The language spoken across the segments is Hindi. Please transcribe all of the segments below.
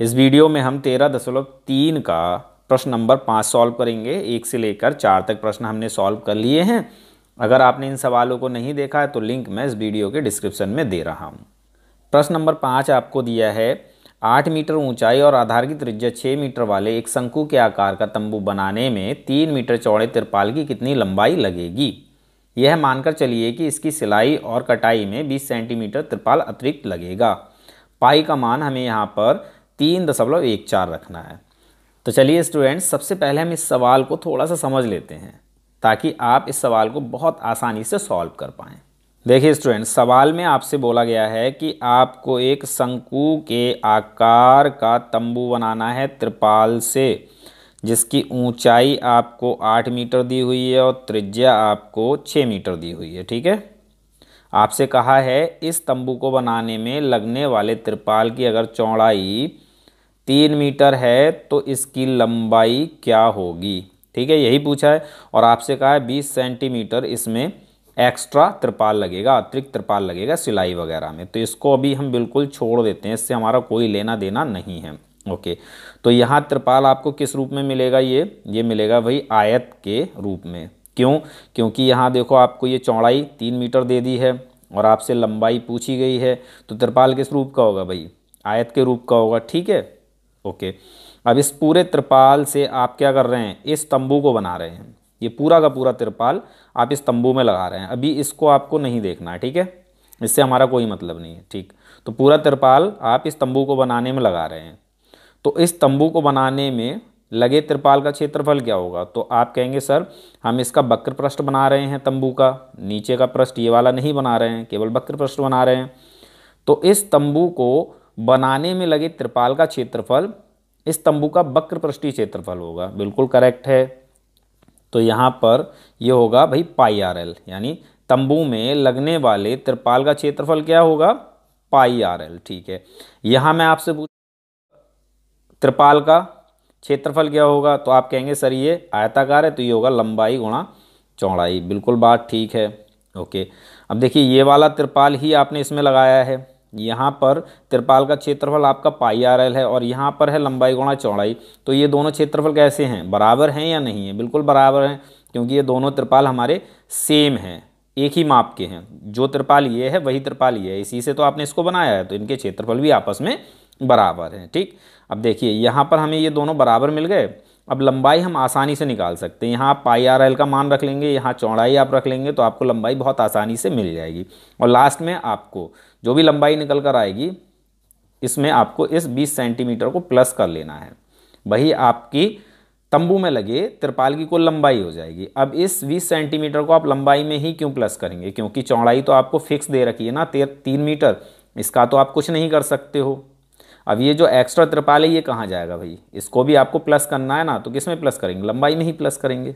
इस वीडियो में हम तेरह दशमलव तीन का प्रश्न नंबर पाँच सॉल्व करेंगे एक से लेकर चार तक प्रश्न हमने सॉल्व कर लिए हैं अगर आपने इन सवालों को नहीं देखा है तो लिंक मैं इस वीडियो के डिस्क्रिप्शन में दे रहा हूँ प्रश्न नंबर पाँच आपको दिया है आठ मीटर ऊंचाई और आधार की त्रिज्या छः मीटर वाले एक शंकु के आकार का तंबू बनाने में तीन मीटर चौड़े तिरपाल की कितनी लंबाई लगेगी यह मानकर चलिए कि इसकी सिलाई और कटाई में 20 सेंटीमीटर तिरपाल अतिरिक्त लगेगा पाई का मान हमें यहाँ पर तीन दशमलव एक चार रखना है तो चलिए स्टूडेंट्स सबसे पहले हम इस सवाल को थोड़ा सा समझ लेते हैं ताकि आप इस सवाल को बहुत आसानी से सॉल्व कर पाएँ देखिए स्टूडेंट सवाल में आपसे बोला गया है कि आपको एक शंकु के आकार का तंबू बनाना है त्रिपाल से जिसकी ऊंचाई आपको आठ मीटर दी हुई है और त्रिज्या आपको छः मीटर दी हुई है ठीक है आपसे कहा है इस तंबू को बनाने में लगने वाले त्रिपाल की अगर चौड़ाई तीन मीटर है तो इसकी लंबाई क्या होगी ठीक है यही पूछा है और आपसे कहा है बीस सेंटीमीटर इसमें एक्स्ट्रा त्रिपाल लगेगा अतिरिक्त त्रिपाल लगेगा सिलाई वगैरह में तो इसको अभी हम बिल्कुल छोड़ देते हैं इससे हमारा कोई लेना देना नहीं है ओके तो यहाँ त्रिपाल आपको किस रूप में मिलेगा ये ये मिलेगा भाई आयत के रूप में क्यों क्योंकि यहाँ देखो आपको ये चौड़ाई तीन मीटर दे दी है और आपसे लंबाई पूछी गई है तो त्रिपाल किस रूप का होगा भाई आयत के रूप का होगा ठीक है ओके अब इस पूरे त्रिपाल से आप क्या कर रहे हैं इस तंबू को बना रहे हैं ये पूरा का पूरा त्रिपाल आप इस तंबू में लगा रहे हैं अभी इसको आपको नहीं देखना है ठीक है इससे हमारा कोई मतलब नहीं है ठीक तो पूरा त्रिपाल आप इस तंबू को बनाने में लगा रहे हैं तो इस तंबू को बनाने में लगे त्रिपाल का क्षेत्रफल क्या होगा तो आप कहेंगे सर हम इसका वक्र पृष्ठ बना रहे हैं तंबू का नीचे का पृष्ठ ये वाला नहीं बना रहे हैं केवल वक्र पृष्ठ बना रहे हैं तो इस तंबू को बनाने में लगे त्रिपाल का क्षेत्रफल इस तंबू का वक्र पृष्ठीय क्षेत्रफल होगा बिल्कुल करेक्ट है तो यहाँ पर यह होगा भाई पाई आर एल यानी तंबू में लगने वाले त्रिपाल का क्षेत्रफल क्या होगा पाई आर एल ठीक है यहाँ मैं आपसे पूछ त्रिपाल का क्षेत्रफल क्या होगा तो आप कहेंगे सर ये आयताकार है तो ये होगा लंबाई गुणा चौड़ाई बिल्कुल बात ठीक है ओके अब देखिए ये वाला त्रिपाल ही आपने इसमें लगाया है यहाँ पर त्रिपाल का क्षेत्रफल आपका पाई आर एल है और यहाँ पर है लंबाई गुणा चौड़ाई तो ये दोनों क्षेत्रफल कैसे हैं बराबर हैं या नहीं है बिल्कुल बराबर हैं क्योंकि ये दोनों त्रिपाल हमारे सेम हैं एक ही माप के हैं जो त्रिपाल ये है वही त्रिपाल ये है इसी से तो आपने इसको बनाया है तो इनके क्षेत्रफल भी आपस में बराबर हैं ठीक अब देखिए यहाँ पर हमें ये दोनों बराबर मिल गए अब लंबाई हम आसानी से निकाल सकते हैं यहाँ आप पाई आर एल का मान रख लेंगे यहाँ चौड़ाई आप रख लेंगे तो आपको लंबाई बहुत आसानी से मिल जाएगी और लास्ट में आपको जो भी लंबाई निकल कर आएगी इसमें आपको इस 20 सेंटीमीटर को प्लस कर लेना है वही आपकी तंबू में लगे त्रिपाल की कुल लंबाई हो जाएगी अब इस 20 सेंटीमीटर को आप लंबाई में ही क्यों प्लस करेंगे क्योंकि चौड़ाई तो आपको फिक्स दे रखी है ना तीन मीटर इसका तो आप कुछ नहीं कर सकते हो अब ये जो एक्स्ट्रा त्रिपाल है ये कहाँ जाएगा भाई इसको भी आपको प्लस करना है ना तो किस में प्लस करेंगे लंबाई में ही प्लस करेंगे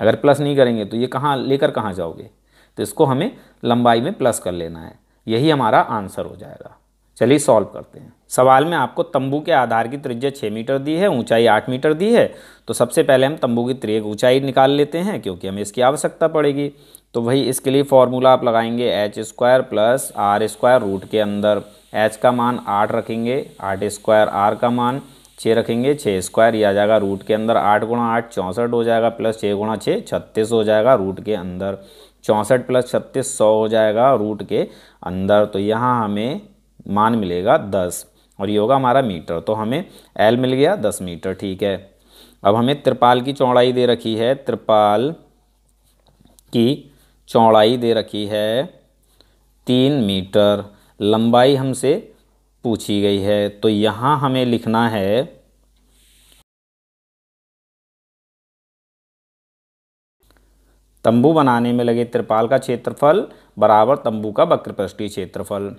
अगर प्लस नहीं करेंगे तो ये कहाँ लेकर कहाँ जाओगे तो इसको हमें लंबाई में प्लस कर लेना है यही हमारा आंसर हो जाएगा चलिए सॉल्व करते हैं सवाल में आपको तंबू के आधार की त्रिज्या छः मीटर दी है ऊंचाई आठ मीटर दी है तो सबसे पहले हम तंबू की त्रिय ऊंचाई निकाल लेते हैं क्योंकि हमें इसकी आवश्यकता पड़ेगी तो वही इसके लिए फॉर्मूला आप लगाएंगे H square plus R square root के अंदर एच का मान आठ रखेंगे आठ स्क्वायर आर का मान छः रखेंगे छः स्क्वायर ये आ जाएगा रूट के अंदर आठ गुणा आठ चौंसठ हो जाएगा प्लस छः गुणा छः छत्तीस हो जाएगा रूट के अंदर चौंसठ प्लस छत्तीस सौ हो जाएगा रूट के अंदर तो यहाँ हमें मान मिलेगा दस और ये होगा हमारा मीटर तो हमें एल मिल गया दस मीटर ठीक है अब हमें त्रिपाल की चौड़ाई दे रखी है त्रिपाल की चौड़ाई दे रखी है तीन मीटर लंबाई हमसे पूछी गई है तो यहाँ हमें लिखना है तंबू बनाने में लगे त्रिपाल का क्षेत्रफल बराबर तंबू का वक्र पृष्ठीय क्षेत्रफल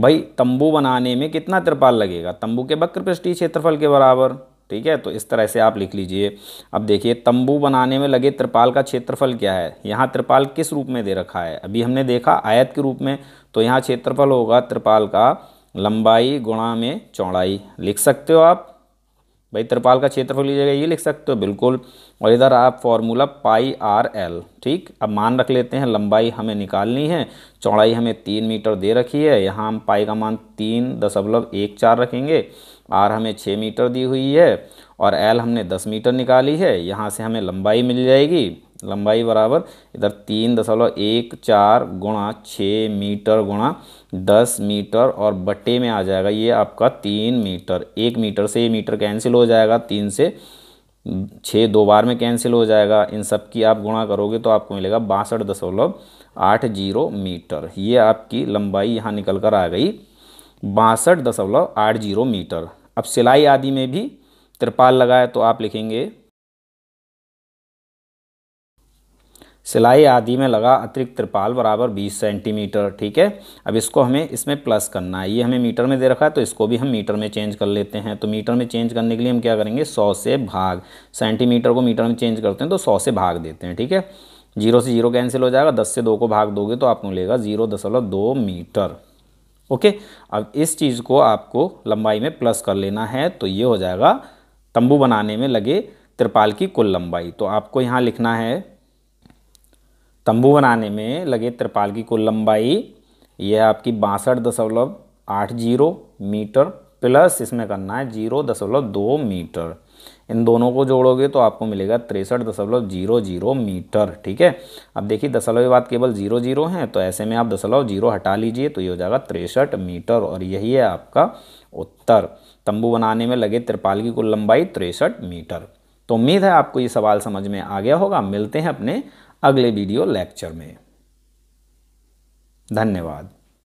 भाई तंबू बनाने में कितना त्रिपाल लगेगा तंबू के वक्र पृष्ठीय क्षेत्रफल के बराबर ठीक है तो इस तरह से आप लिख लीजिए अब देखिए तंबू बनाने में लगे त्रिपाल का क्षेत्रफल क्या है यहाँ त्रिपाल किस रूप में दे रखा है अभी हमने देखा आयत के रूप में तो यहाँ क्षेत्रफल होगा त्रिपाल का लंबाई गुणा में चौड़ाई लिख सकते हो आप भाई त्रिपाल का क्षेत्रफल की जगह ये लिख सकते हो बिल्कुल और इधर आप फॉर्मूला पाई आर एल ठीक अब मान रख लेते हैं लंबाई हमें निकालनी है चौड़ाई हमें तीन मीटर दे रखी है यहाँ हम पाई का मान तीन दशमलव एक चार रखेंगे आर हमें छः मीटर दी हुई है और एल हमने दस मीटर निकाली है यहाँ से हमें लंबाई मिल जाएगी लंबाई बराबर इधर तीन दशमलव एक चार गुणा छः मीटर गुणा दस मीटर और बटे में आ जाएगा ये आपका तीन मीटर एक मीटर से ये मीटर कैंसिल हो जाएगा तीन से छः दो बार में कैंसिल हो जाएगा इन सब की आप गुणा करोगे तो आपको मिलेगा बासठ दशमलव आठ जीरो मीटर ये आपकी लंबाई यहाँ निकल कर आ गई बासठ दशमलव आठ जीरो मीटर अब सिलाई आदि में भी त्रिपाल लगाए तो आप लिखेंगे सिलाई आदि में लगा अतिरिक्त त्रिपाल बराबर 20 सेंटीमीटर ठीक है अब इसको हमें इसमें प्लस करना है ये हमें मीटर में दे रखा है तो इसको भी हम मीटर में चेंज कर लेते हैं तो मीटर में चेंज करने के लिए हम क्या करेंगे 100 से भाग सेंटीमीटर को मीटर में चेंज करते हैं तो 100 से भाग देते हैं ठीक है जीरो से जीरो कैंसिल हो जाएगा दस से दो को भाग दोगे तो आपको मिलेगा जीरो दशमलव दो मीटर ओके अब इस चीज़ को आपको लंबाई में प्लस कर लेना है तो ये हो जाएगा तंबू बनाने में लगे त्रिपाल की कुल लंबाई तो आपको यहाँ लिखना है तंबू बनाने में लगे त्रिपाल की कुल लंबाई यह आपकी बासठ दशमलव आठ जीरो मीटर प्लस इसमें करना है जीरो दशमलव दो मीटर इन दोनों को जोड़ोगे तो आपको मिलेगा तिरसठ दशमलव जीरो जीरो मीटर ठीक है अब देखिए दशमलव के बाद केवल जीरो जीरो हैं तो ऐसे में आप दशमलव जीरो हटा लीजिए तो ये हो जाएगा तिरसठ मीटर और यही है आपका उत्तर तंबू बनाने में लगे त्रिपाल की कुल लंबाई तिरसठ मीटर तो उम्मीद है आपको ये सवाल समझ में आ गया होगा मिलते हैं अपने अगले वीडियो लेक्चर में धन्यवाद